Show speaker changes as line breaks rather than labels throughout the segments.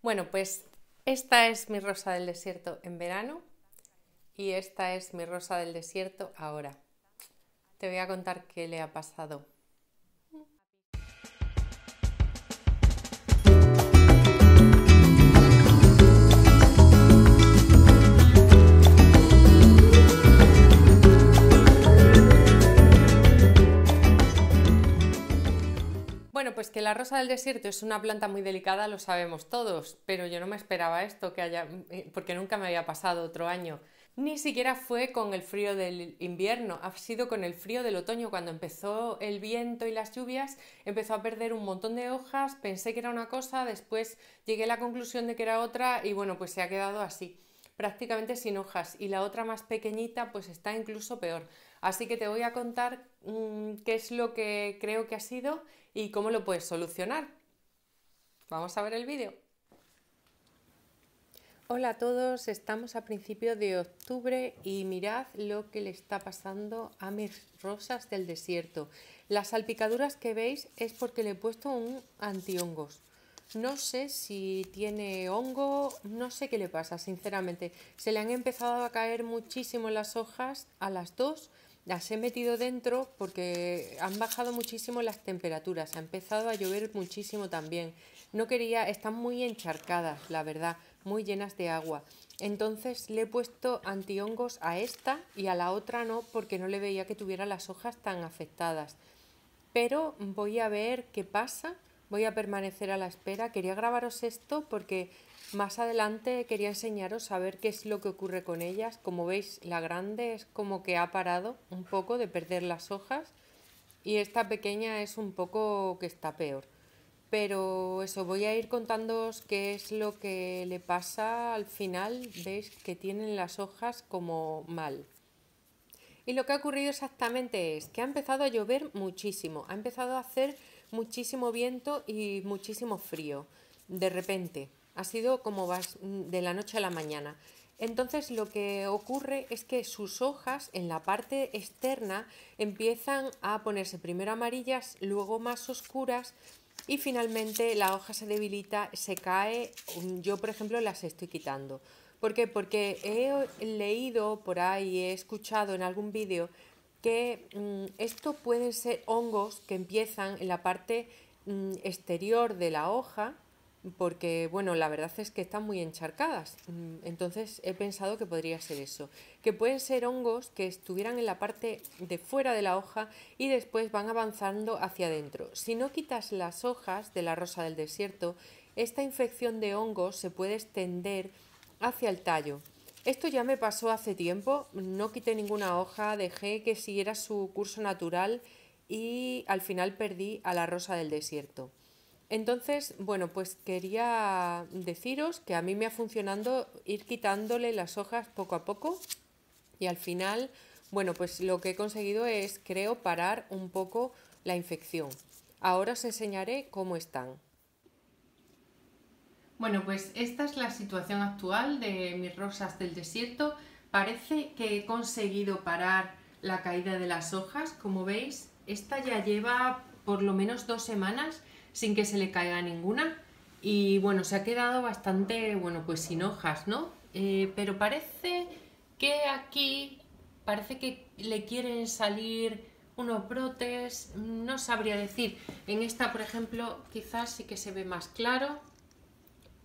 Bueno, pues esta es mi rosa del desierto en verano y esta es mi rosa del desierto ahora. Te voy a contar qué le ha pasado. que la rosa del desierto es una planta muy delicada, lo sabemos todos, pero yo no me esperaba esto que haya, eh, porque nunca me había pasado otro año. Ni siquiera fue con el frío del invierno, ha sido con el frío del otoño, cuando empezó el viento y las lluvias, empezó a perder un montón de hojas, pensé que era una cosa, después llegué a la conclusión de que era otra y bueno, pues se ha quedado así, prácticamente sin hojas, y la otra más pequeñita pues está incluso peor. Así que te voy a contar mm, qué es lo que creo que ha sido y cómo lo puedes solucionar. Vamos a ver el vídeo. Hola a todos, estamos a principio de octubre y mirad lo que le está pasando a mis rosas del desierto. Las salpicaduras que veis es porque le he puesto un antihongos. No sé si tiene hongo, no sé qué le pasa, sinceramente. Se le han empezado a caer muchísimo las hojas a las dos las he metido dentro porque han bajado muchísimo las temperaturas, ha empezado a llover muchísimo también. No quería, están muy encharcadas, la verdad, muy llenas de agua. Entonces le he puesto antihongos a esta y a la otra no porque no le veía que tuviera las hojas tan afectadas. Pero voy a ver qué pasa, voy a permanecer a la espera. Quería grabaros esto porque más adelante quería enseñaros a ver qué es lo que ocurre con ellas. Como veis, la grande es como que ha parado un poco de perder las hojas y esta pequeña es un poco que está peor. Pero eso, voy a ir contándoos qué es lo que le pasa al final. Veis que tienen las hojas como mal. Y lo que ha ocurrido exactamente es que ha empezado a llover muchísimo, ha empezado a hacer muchísimo viento y muchísimo frío, de repente ha sido como vas mm, de la noche a la mañana. Entonces lo que ocurre es que sus hojas en la parte externa empiezan a ponerse primero amarillas, luego más oscuras y finalmente la hoja se debilita, se cae. Yo por ejemplo las estoy quitando. ¿Por qué? Porque he leído por ahí, he escuchado en algún vídeo que mm, esto pueden ser hongos que empiezan en la parte mm, exterior de la hoja porque bueno, la verdad es que están muy encharcadas. Mm, entonces he pensado que podría ser eso, que pueden ser hongos que estuvieran en la parte de fuera de la hoja y después van avanzando hacia adentro. Si no quitas las hojas de la rosa del desierto, esta infección de hongos se puede extender hacia el tallo. Esto ya me pasó hace tiempo, no quité ninguna hoja, dejé que siguiera su curso natural y al final perdí a la rosa del desierto. Entonces, bueno, pues quería deciros que a mí me ha funcionado ir quitándole las hojas poco a poco y al final, bueno, pues lo que he conseguido es, creo, parar un poco la infección. Ahora os enseñaré cómo están. Bueno, pues esta es la situación actual de mis rosas del desierto. Parece que he conseguido parar la caída de las hojas, como veis. Esta ya lleva por lo menos dos semanas sin que se le caiga ninguna. Y bueno, se ha quedado bastante, bueno, pues sin hojas, ¿no? Eh, pero parece que aquí, parece que le quieren salir unos brotes, no sabría decir. En esta, por ejemplo, quizás sí que se ve más claro.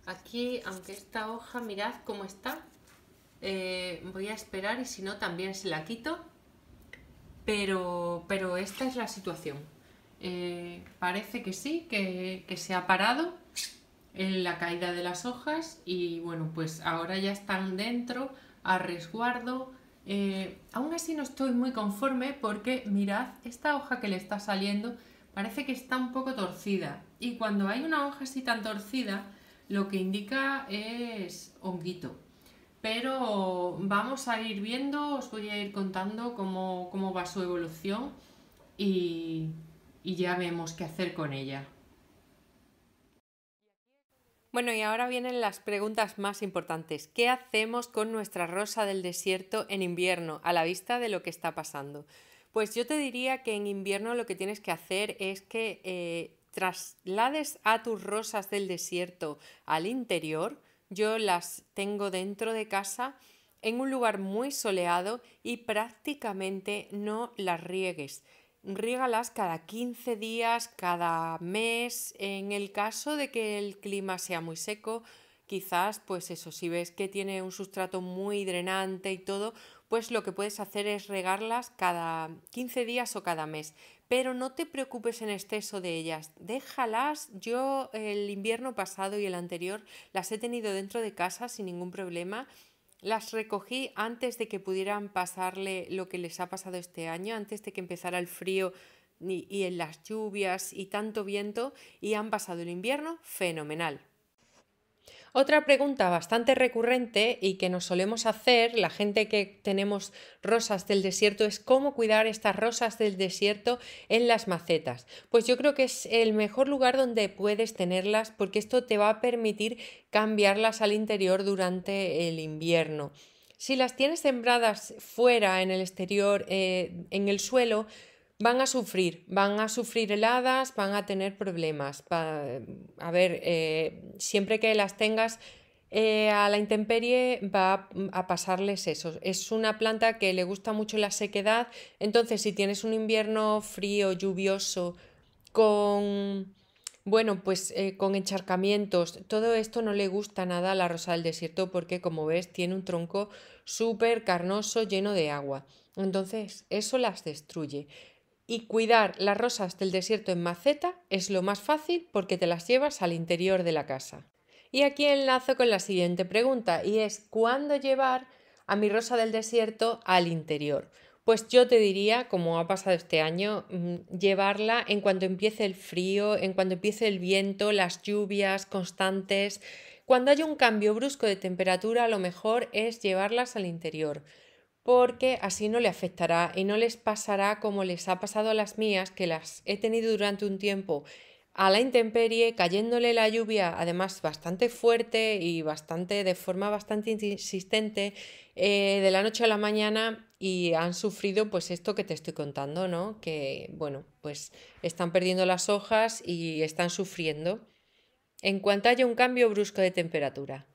Aquí, aunque esta hoja, mirad cómo está. Eh, voy a esperar y si no, también se la quito. pero esta es la situación. Eh, parece que sí, que, se ha parado en la caída de las hojas y bueno, pues ahora ya están dentro, a resguardo. Eh, aún así no estoy muy conforme porque mirad, esta hoja que le está saliendo parece que está un poco torcida y cuando hay una hoja así tan torcida lo que indica es honguito. Pero vamos a ir viendo, os voy a ir contando cómo, cómo va su evolución y, y ya vemos qué hacer con ella. Bueno, y ahora vienen las preguntas más importantes. ¿Qué hacemos con nuestra rosa del desierto en invierno a la vista de lo que está pasando? Pues yo te diría que en invierno lo que tienes que hacer es que eh, traslades a tus rosas del desierto al interior. Yo las tengo dentro de casa en un lugar muy soleado y prácticamente no las riegues rígalas cada 15 días, cada mes. En el caso de que el clima sea muy seco, quizás, pues eso, si ves que tiene un sustrato muy drenante y todo, pues lo que puedes hacer es regarlas cada 15 días o cada mes. Pero no te preocupes en exceso de ellas. Déjalas. Yo el invierno pasado y el anterior las he tenido dentro de casa sin ningún problema las recogí antes de que pudieran pasarle lo que les ha pasado este año, antes de que empezara el frío y, en las lluvias y tanto viento, y han pasado el invierno fenomenal. Otra pregunta bastante recurrente y que nos solemos hacer la gente que tenemos rosas del desierto es cómo cuidar estas rosas del desierto en las macetas. Pues yo creo que es el mejor lugar donde puedes tenerlas porque esto te va a permitir cambiarlas al interior durante el invierno. Si las tienes sembradas fuera, en el exterior, eh, en el suelo, van a sufrir, van a sufrir heladas, van a tener problemas. a ver, eh, siempre que las tengas eh, a la intemperie va a pasarles eso. Es una planta que le gusta mucho la sequedad, entonces si tienes un invierno frío, lluvioso, con... Bueno, pues eh, con encharcamientos, todo esto no le gusta nada a la rosa del desierto porque como ves tiene un tronco súper carnoso lleno de agua. Entonces, eso las destruye. Y cuidar las rosas del desierto en maceta es lo más fácil porque te las llevas al interior de la casa. Y aquí enlazo con la siguiente pregunta y es ¿cuándo llevar a mi rosa del desierto al interior? Pues yo te diría, como ha pasado este año, mm, llevarla en cuanto empiece el frío, en cuanto empiece el viento, las lluvias constantes. Cuando haya un cambio brusco de temperatura, lo mejor es llevarlas al interior porque así no le afectará y no les pasará como les ha pasado a las mías, que las he tenido durante un tiempo a la intemperie, cayéndole la lluvia, además bastante fuerte y bastante de forma bastante insistente, eh, de la noche a la mañana y han sufrido pues esto que te estoy contando, ¿no? Que bueno, pues están perdiendo las hojas y están sufriendo. En cuanto haya un cambio brusco de temperatura.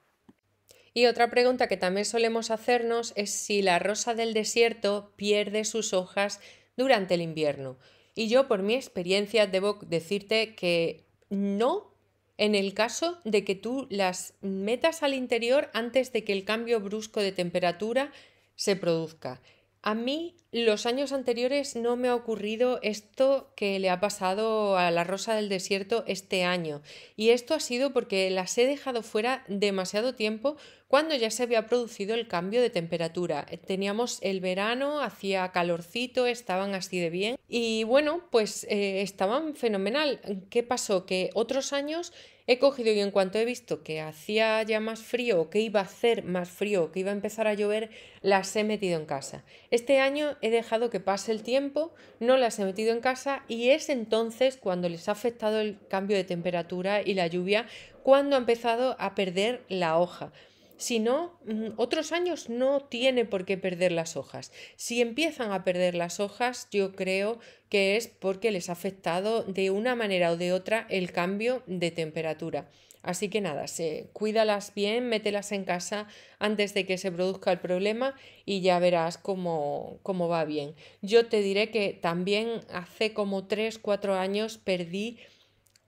Y otra pregunta que también solemos hacernos es si la rosa del desierto pierde sus hojas durante el invierno. Y yo por mi experiencia debo decirte que no en el caso de que tú las metas al interior antes de que el cambio brusco de temperatura se produzca. A mí los años anteriores no me ha ocurrido esto que le ha pasado a la rosa del desierto este año. Y esto ha sido porque las he dejado fuera demasiado tiempo cuando ya se había producido el cambio de temperatura. Eh, teníamos el verano, hacía calorcito, estaban así de bien y bueno, pues eh, estaban fenomenal. ¿Qué pasó? Que otros años he cogido y en cuanto he visto que hacía ya más frío, o que iba a hacer más frío, que iba a empezar a llover, las he metido en casa. Este año he dejado que pase el tiempo, no las he metido en casa y es entonces cuando les ha afectado el cambio de temperatura y la lluvia, cuando ha empezado a perder la hoja. Si no, mm, otros años no tiene por qué perder las hojas. Si empiezan a perder las hojas, yo creo que es porque les ha afectado de una manera o de otra el cambio de temperatura. Así que nada, se, cuídalas bien, mételas en casa antes de que se produzca el problema y ya verás cómo, cómo va bien. Yo te diré que también hace como 3-4 años perdí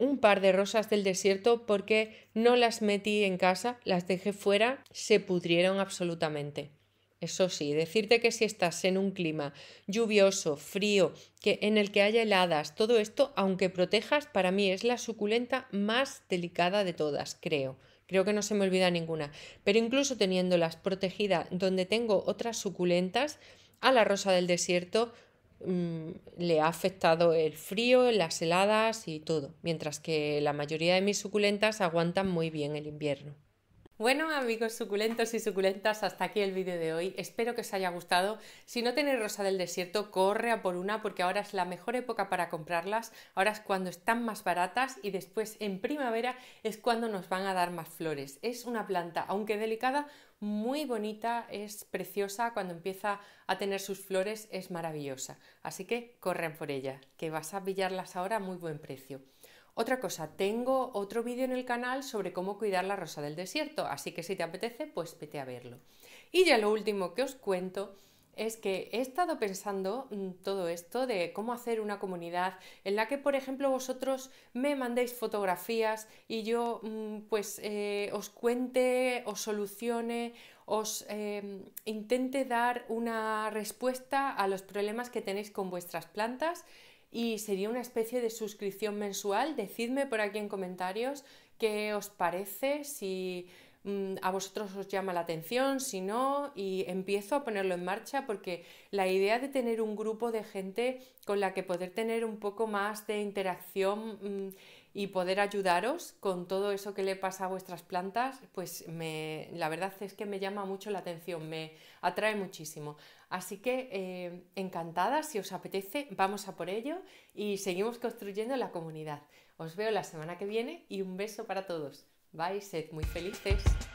un par de rosas del desierto porque no las metí en casa, las dejé fuera, se pudrieron absolutamente. Eso sí, decirte que si estás en un clima lluvioso, frío, que en el que haya heladas, todo esto, aunque protejas, para mí es la suculenta más delicada de todas, creo. Creo que no se me olvida ninguna. Pero incluso teniéndolas protegidas, donde tengo otras suculentas, a la rosa del desierto Mm, le ha afectado el frío, las heladas y todo, mientras que la mayoría de mis suculentas aguantan muy bien el invierno. Bueno amigos suculentos y suculentas, hasta aquí el vídeo de hoy. Espero que os haya gustado. Si no tenéis rosa del desierto, corre a por una porque ahora es la mejor época para comprarlas. Ahora es cuando están más baratas y después en primavera es cuando nos van a dar más flores. Es una planta, aunque delicada, muy bonita, es preciosa, cuando empieza a tener sus flores es maravillosa. Así que corren por ella, que vas a pillarlas ahora a muy buen precio. Otra cosa, tengo otro vídeo en el canal sobre cómo cuidar la rosa del desierto, así que si te apetece, pues vete a verlo. Y ya lo último que os cuento es que he estado pensando mm, todo esto de cómo hacer una comunidad en la que, por ejemplo, vosotros me mandéis fotografías y yo mm, pues eh, os cuente, os solucione, os em, intente dar una respuesta a los problemas que tenéis con vuestras plantas y sería una especie de suscripción mensual. Decidme por aquí en comentarios qué os parece, si Mm, a vosotros os llama la atención, si no, y empiezo a ponerlo en marcha porque la idea de tener un grupo de gente con la que poder tener un poco más de interacción mm, y poder ayudaros con todo eso que le pasa a vuestras plantas, pues me, la verdad es que me llama mucho la atención, me atrae muchísimo. Así que eh, encantada, si os apetece, vamos a por ello y seguimos construyendo la comunidad. Os veo la semana que viene y un beso para todos. Bye, sed muy felices.